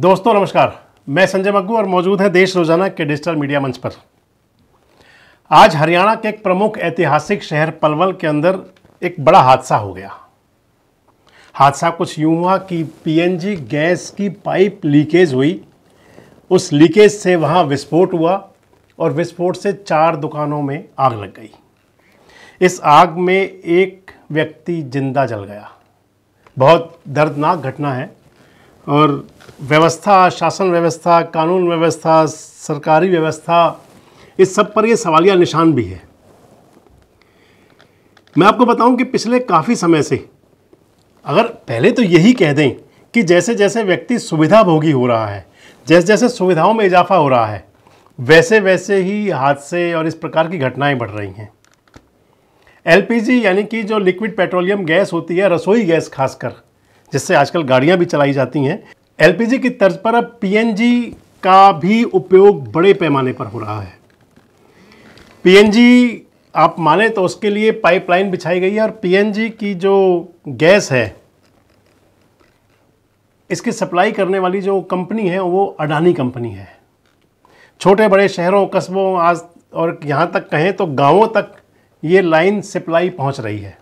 दोस्तों नमस्कार मैं संजय मग्गू और मौजूद है देश रोजाना के डिजिटल मीडिया मंच पर आज हरियाणा के एक प्रमुख ऐतिहासिक शहर पलवल के अंदर एक बड़ा हादसा हो गया हादसा कुछ यूं हुआ कि पीएनजी गैस की पाइप लीकेज हुई उस लीकेज से वहां विस्फोट हुआ और विस्फोट से चार दुकानों में आग लग गई इस आग में एक व्यक्ति जिंदा जल गया बहुत दर्दनाक घटना है और व्यवस्था शासन व्यवस्था कानून व्यवस्था सरकारी व्यवस्था इस सब पर यह सवालिया निशान भी है मैं आपको बताऊं कि पिछले काफ़ी समय से अगर पहले तो यही कह दें कि जैसे जैसे व्यक्ति सुविधा भोगी हो रहा है जैसे जैसे सुविधाओं में इजाफा हो रहा है वैसे वैसे ही हादसे और इस प्रकार की घटनाएं बढ़ रही हैं एलपीजी यानी कि जो लिक्विड पेट्रोलियम गैस होती है रसोई गैस खासकर जिससे आजकल गाड़ियां भी चलाई जाती हैं एलपीजी की तर्ज पर अब पीएनजी का भी उपयोग बड़े पैमाने पर हो रहा है पीएनजी आप माने तो उसके लिए पाइपलाइन बिछाई गई है और पीएनजी की जो गैस है इसकी सप्लाई करने वाली जो कंपनी है वो अडानी कंपनी है छोटे बड़े शहरों कस्बों आज और यहाँ तक कहें तो गांवों तक ये लाइन सप्लाई पहुँच रही है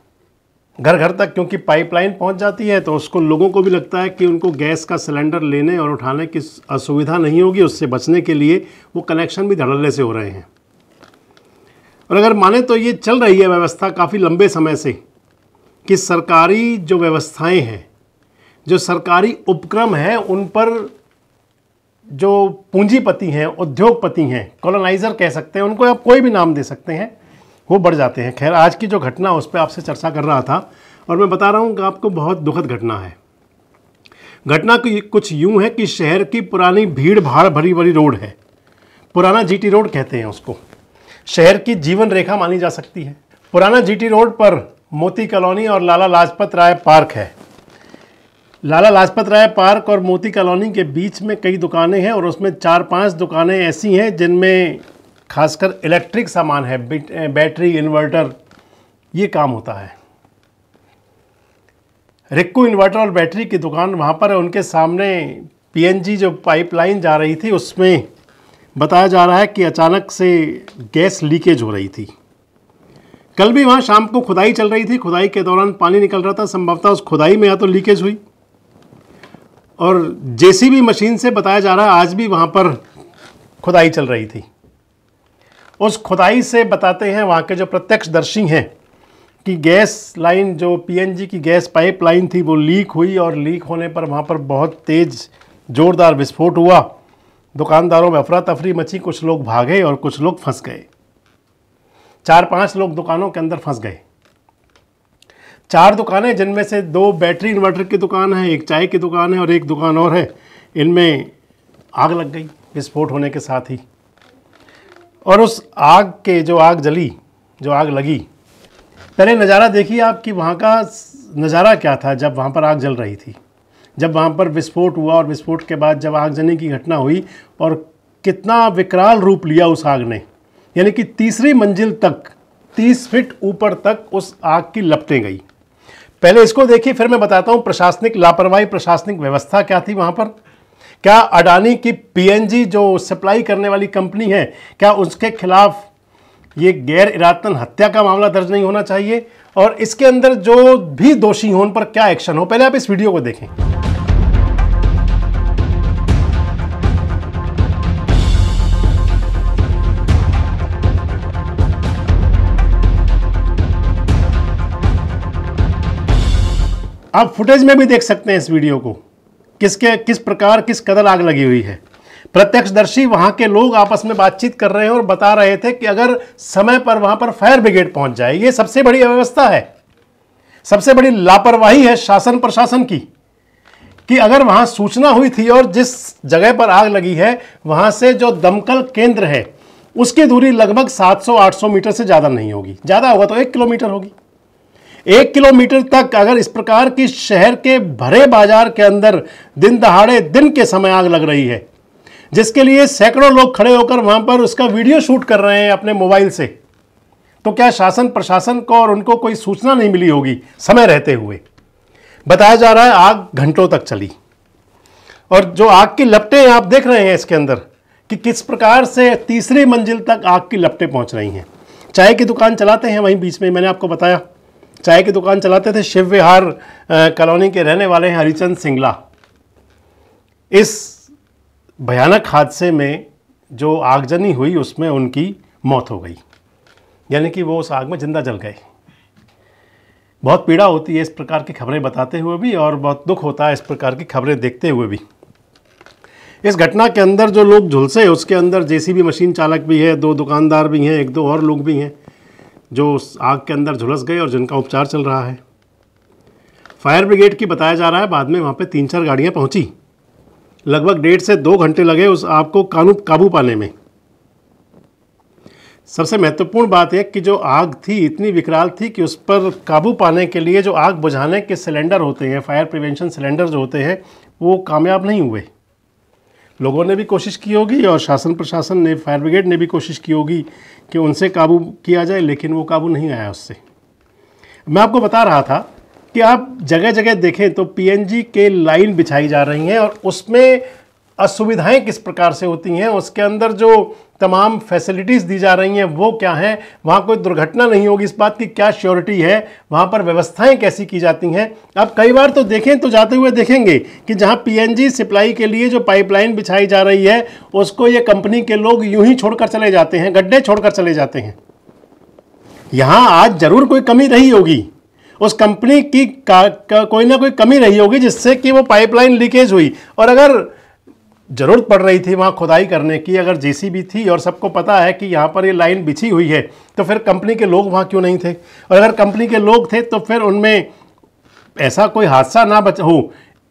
घर घर तक क्योंकि पाइपलाइन पहुंच जाती है तो उसको लोगों को भी लगता है कि उनको गैस का सिलेंडर लेने और उठाने की असुविधा नहीं होगी उससे बचने के लिए वो कनेक्शन भी धड़ल्ले से हो रहे हैं और अगर माने तो ये चल रही है व्यवस्था काफ़ी लंबे समय से कि सरकारी जो व्यवस्थाएं हैं जो सरकारी उपक्रम हैं उन पर जो पूंजीपति हैं उद्योगपति हैं कॉलोनाइज़र कह सकते हैं उनको आप कोई भी नाम दे सकते हैं वो बढ़ जाते हैं खैर आज की जो घटना उस पर आपसे चर्चा कर रहा था और मैं बता रहा हूँ कि आपको बहुत दुखद घटना है घटना कुछ यूं है कि शहर की पुरानी भीड़ भाड़ भरी भरी रोड है पुराना जीटी रोड कहते हैं उसको शहर की जीवन रेखा मानी जा सकती है पुराना जीटी रोड पर मोती कॉलोनी और लाला लाजपत राय पार्क है लाला लाजपत राय पार्क और मोती कॉलोनी के बीच में कई दुकानें हैं और उसमें चार पांच दुकानें ऐसी हैं जिनमें खासकर इलेक्ट्रिक सामान है बैटरी इन्वर्टर ये काम होता है रिक्कू इन्वर्टर और बैटरी की दुकान वहाँ पर है उनके सामने पीएनजी जो पाइपलाइन जा रही थी उसमें बताया जा रहा है कि अचानक से गैस लीकेज हो रही थी कल भी वहाँ शाम को खुदाई चल रही थी खुदाई के दौरान पानी निकल रहा था संभवतः उस खुदाई में या तो लीकेज हुई और जेसीबी मशीन से बताया जा रहा है आज भी वहाँ पर खुदाई चल रही थी उस खुदाई से बताते हैं वहाँ के जो प्रत्यक्षदर्शी हैं कि गैस लाइन जो पीएनजी की गैस पाइप लाइन थी वो लीक हुई और लीक होने पर वहाँ पर बहुत तेज़ ज़ोरदार विस्फोट हुआ दुकानदारों में अफरा तफरी मची कुछ लोग भागे और कुछ लोग फंस गए चार पांच लोग दुकानों के अंदर फंस गए चार दुकानें जिनमें से दो बैटरी इन्वर्टर की दुकान है एक चाय की दुकान है और एक दुकान और है इनमें आग लग गई विस्फोट होने के साथ ही और उस आग के जो आग जली जो आग लगी पहले नज़ारा देखिए आप कि वहाँ का नज़ारा क्या था जब वहाँ पर आग जल रही थी जब वहाँ पर विस्फोट हुआ और विस्फोट के बाद जब आगजनी की घटना हुई और कितना विकराल रूप लिया उस आग ने यानी कि तीसरी मंजिल तक तीस फिट ऊपर तक उस आग की लपटें गई पहले इसको देखिए फिर मैं बताता हूँ प्रशासनिक लापरवाही प्रशासनिक व्यवस्था क्या थी वहाँ पर क्या अडानी की पीएनजी जो सप्लाई करने वाली कंपनी है क्या उसके खिलाफ ये गैर इरादतन हत्या का मामला दर्ज नहीं होना चाहिए और इसके अंदर जो भी दोषी हो उन पर क्या एक्शन हो पहले आप इस वीडियो को देखें आप फुटेज में भी देख सकते हैं इस वीडियो को किसके किस प्रकार किस कदर आग लगी हुई है प्रत्यक्षदर्शी वहाँ के लोग आपस में बातचीत कर रहे हैं और बता रहे थे कि अगर समय पर वहाँ पर फायर ब्रिगेड पहुँच जाए ये सबसे बड़ी अव्यवस्था है सबसे बड़ी लापरवाही है शासन प्रशासन की कि अगर वहाँ सूचना हुई थी और जिस जगह पर आग लगी है वहाँ से जो दमकल केंद्र है उसकी दूरी लगभग 700-800 मीटर से ज़्यादा नहीं होगी ज़्यादा होगा तो एक किलोमीटर होगी एक किलोमीटर तक अगर इस प्रकार की शहर के भरे बाजार के अंदर दिन दहाड़े दिन के समय आग लग रही है जिसके लिए सैकड़ों लोग खड़े होकर वहां पर उसका वीडियो शूट कर रहे हैं अपने मोबाइल से तो क्या शासन प्रशासन को और उनको कोई सूचना नहीं मिली होगी समय रहते हुए बताया जा रहा है आग घंटों तक चली और जो आग की लपटें आप देख रहे हैं इसके अंदर कि किस प्रकार से तीसरी मंजिल तक आग की लपटें पहुंच रही हैं चाय की दुकान चलाते हैं वहीं बीच में मैंने आपको बताया चाय की दुकान चलाते थे शिव विहार कॉलोनी के रहने वाले हैं हरिचंद सिंगला इस भयानक हादसे में जो आगजनी हुई उसमें उनकी मौत हो गई यानी कि वो उस आग में ज़िंदा जल गए बहुत पीड़ा होती है इस प्रकार की खबरें बताते हुए भी और बहुत दुख होता है इस प्रकार की खबरें देखते हुए भी इस घटना के अंदर जो लोग झुलसे उसके अंदर जेसीबी मशीन चालक भी है दो दुकानदार भी हैं एक दो और लोग भी हैं जो उस आग के अंदर झुलस गए और जिनका उपचार चल रहा है फायर ब्रिगेड की बताया जा रहा है बाद में वहाँ पर तीन चार गाड़ियाँ पहुँची लगभग डेढ़ से दो घंटे लगे उस आग को कानू काबू पाने में सबसे महत्वपूर्ण बात है कि जो आग थी इतनी विकराल थी कि उस पर काबू पाने के लिए जो आग बुझाने के सिलेंडर होते हैं फायर प्रिवेंशन सिलेंडर जो होते हैं वो कामयाब नहीं हुए लोगों ने भी कोशिश की होगी और शासन प्रशासन ने फायर ब्रिगेड ने भी कोशिश की होगी कि उनसे काबू किया जाए लेकिन वो काबू नहीं आया उससे मैं आपको बता रहा था कि आप जगह जगह देखें तो पी के लाइन बिछाई जा रही हैं और उसमें असुविधाएं किस प्रकार से होती हैं उसके अंदर जो तमाम फैसिलिटीज़ दी जा रही हैं वो क्या हैं वहाँ कोई दुर्घटना नहीं होगी इस बात की क्या श्योरिटी है वहाँ पर व्यवस्थाएं कैसी की जाती हैं अब कई बार तो देखें तो जाते हुए देखेंगे कि जहाँ पीएनजी सप्लाई के लिए जो पाइपलाइन बिछाई जा रही है उसको ये कंपनी के लोग यूं ही छोड़कर चले जाते हैं गड्ढे छोड़कर चले जाते हैं यहाँ आज जरूर कोई कमी रही होगी उस कंपनी की का, का, कोई ना कोई कमी रही होगी जिससे कि वो पाइपलाइन लीकेज हुई और अगर ज़रूरत पड़ रही थी वहाँ खुदाई करने की अगर जेसीबी थी और सबको पता है कि यहाँ पर ये लाइन बिछी हुई है तो फिर कंपनी के लोग वहाँ क्यों नहीं थे और अगर कंपनी के लोग थे तो फिर उनमें ऐसा कोई हादसा ना बच हो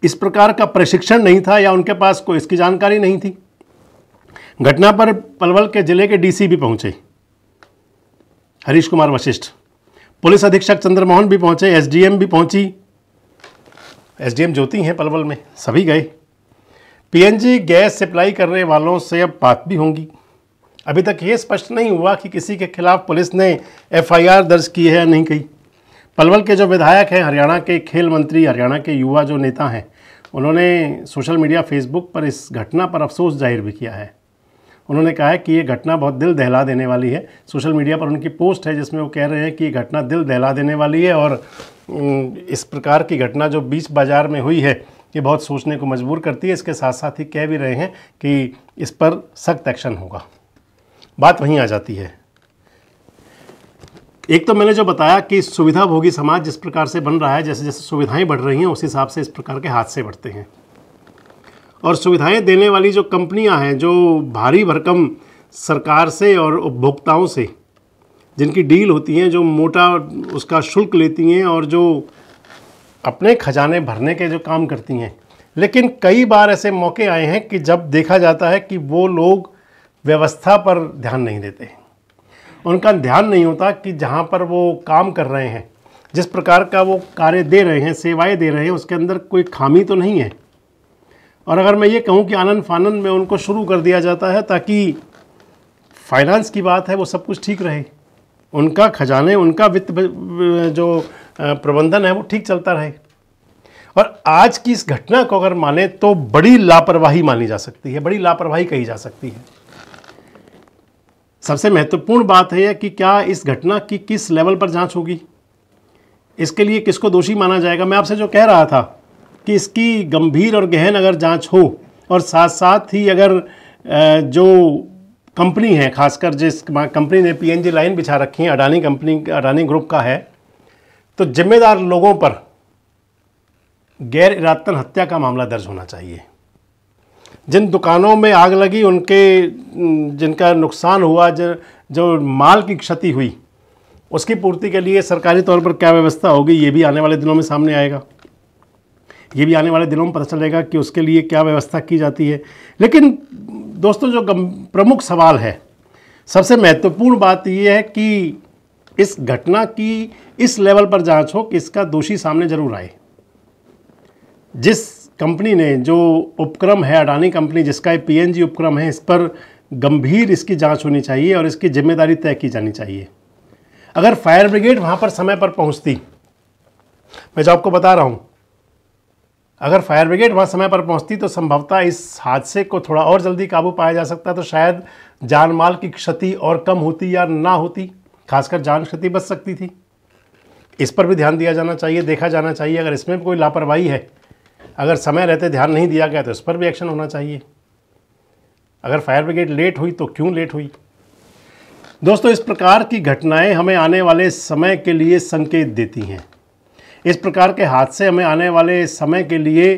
इस प्रकार का प्रशिक्षण नहीं था या उनके पास कोई इसकी जानकारी नहीं थी घटना पर पलवल के जिले के डीसी भी पहुंचे हरीश कुमार वशिष्ठ पुलिस अधीक्षक चंद्रमोहन भी पहुंचे एसडीएम भी पहुंची एसडीएम ज्योति हैं पलवल में सभी गए पीएनजी गैस सप्लाई करने वालों से अब बात भी होंगी अभी तक ये स्पष्ट नहीं हुआ कि किसी के खिलाफ पुलिस ने एफआईआर दर्ज की है या नहीं की पलवल के जो विधायक हैं हरियाणा के खेल मंत्री हरियाणा के युवा जो नेता हैं उन्होंने सोशल मीडिया फेसबुक पर इस घटना पर अफसोस जाहिर भी किया है उन्होंने कहा है कि ये घटना बहुत दिल दहला देने वाली है सोशल मीडिया पर उनकी पोस्ट है जिसमें वो कह रहे हैं कि ये घटना दिल दहला देने वाली है और इस प्रकार की घटना जो बीच बाजार में हुई है ये बहुत सोचने को मजबूर करती है इसके साथ साथ ही कह भी रहे हैं कि इस पर सख्त एक्शन होगा बात वहीं आ जाती है एक तो मैंने जो बताया कि सुविधाभोगी समाज जिस प्रकार से बन रहा है जैसे जैसे सुविधाएं बढ़ रही हैं उस हिसाब से इस प्रकार के हादसे बढ़ते हैं और सुविधाएं देने वाली जो कंपनियां हैं जो भारी भरकम सरकार से और उपभोक्ताओं से जिनकी डील होती हैं जो मोटा उसका शुल्क लेती हैं और जो अपने खजाने भरने के जो काम करती हैं लेकिन कई बार ऐसे मौके आए हैं कि जब देखा जाता है कि वो लोग व्यवस्था पर ध्यान नहीं देते उनका ध्यान नहीं होता कि जहाँ पर वो काम कर रहे हैं जिस प्रकार का वो कार्य दे रहे हैं सेवाएं दे रहे हैं उसके अंदर कोई खामी तो नहीं है और अगर मैं ये कहूँ कि आनंद फानंद में उनको शुरू कर दिया जाता है ताकि फाइनेंस की बात है वो सब कुछ ठीक रहे उनका खजाने उनका वित्त जो प्रबंधन है वो ठीक चलता रहे और आज की इस घटना को अगर माने तो बड़ी लापरवाही मानी जा सकती है बड़ी लापरवाही कही जा सकती है सबसे महत्वपूर्ण बात है कि क्या इस घटना की किस लेवल पर जांच होगी इसके लिए किसको दोषी माना जाएगा मैं आपसे जो कह रहा था कि इसकी गंभीर और गहन अगर जांच हो और साथ साथ ही अगर जो कंपनी है खासकर जिस कंपनी ने पीएनजी लाइन बिछा रखी है अडानी कंपनी अडानी ग्रुप का है तो जिम्मेदार लोगों पर गैर इरादतन हत्या का मामला दर्ज होना चाहिए जिन दुकानों में आग लगी उनके जिनका नुकसान हुआ जो जो माल की क्षति हुई उसकी पूर्ति के लिए सरकारी तौर पर क्या व्यवस्था होगी ये भी आने वाले दिनों में सामने आएगा ये भी आने वाले दिनों में पता चलेगा कि उसके लिए क्या व्यवस्था की जाती है लेकिन दोस्तों जो प्रमुख सवाल है सबसे महत्वपूर्ण बात यह है कि इस घटना की इस लेवल पर जांच हो कि इसका दोषी सामने जरूर आए जिस कंपनी ने जो उपक्रम है अडानी कंपनी जिसका ये पीएनजी उपक्रम है इस पर गंभीर इसकी जांच होनी चाहिए और इसकी जिम्मेदारी तय की जानी चाहिए अगर फायर ब्रिगेड वहां पर समय पर पहुंचती मैं जो आपको बता रहा हूं अगर फायर ब्रिगेड वहां समय पर पहुंचती तो संभवतः इस हादसे को थोड़ा और जल्दी काबू पाया जा सकता तो शायद जान माल की क्षति और कम होती या ना होती खासकर जान क्षति बच सकती थी इस पर भी ध्यान दिया जाना चाहिए देखा जाना चाहिए अगर इसमें भी कोई लापरवाही है अगर समय रहते ध्यान नहीं दिया गया तो इस पर भी एक्शन होना चाहिए अगर फायर ब्रिगेड लेट हुई तो क्यों लेट हुई दोस्तों इस प्रकार की घटनाएं हमें आने वाले समय के लिए संकेत देती हैं इस प्रकार के हादसे हमें आने वाले समय के लिए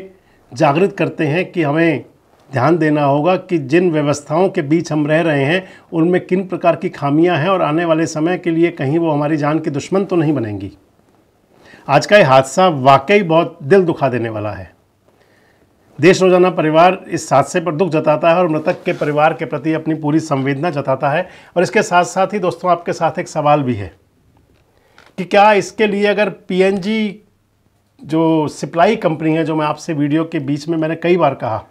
जागृत करते हैं कि हमें ध्यान देना होगा कि जिन व्यवस्थाओं के बीच हम रह रहे हैं उनमें किन प्रकार की खामियां हैं और आने वाले समय के लिए कहीं वो हमारी जान की दुश्मन तो नहीं बनेंगी आज का ये हादसा वाकई बहुत दिल दुखा देने वाला है देश रोजाना परिवार इस हादसे पर दुख जताता है और मृतक के परिवार के प्रति अपनी पूरी संवेदना जताता है और इसके साथ साथ ही दोस्तों आपके साथ एक सवाल भी है कि क्या इसके लिए अगर पीएनजी जो सप्लाई कंपनी है जो मैं आपसे वीडियो के बीच में मैंने कई बार कहा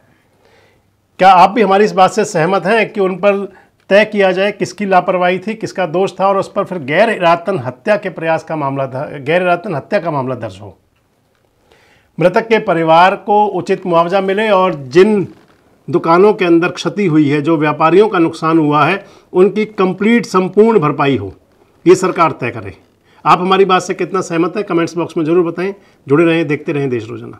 क्या आप भी हमारी इस बात से सहमत हैं कि उन पर तय किया जाए किसकी लापरवाही थी किसका दोष था और उस पर फिर गैर इरादतन हत्या के प्रयास का मामला गैर इरादतन हत्या का मामला दर्ज हो मृतक के परिवार को उचित मुआवजा मिले और जिन दुकानों के अंदर क्षति हुई है जो व्यापारियों का नुकसान हुआ है उनकी कंप्लीट संपूर्ण भरपाई हो ये सरकार तय करे आप हमारी बात से कितना सहमत है कमेंट्स बॉक्स में जरूर बताएं जुड़े रहें देखते रहें देश रोजाना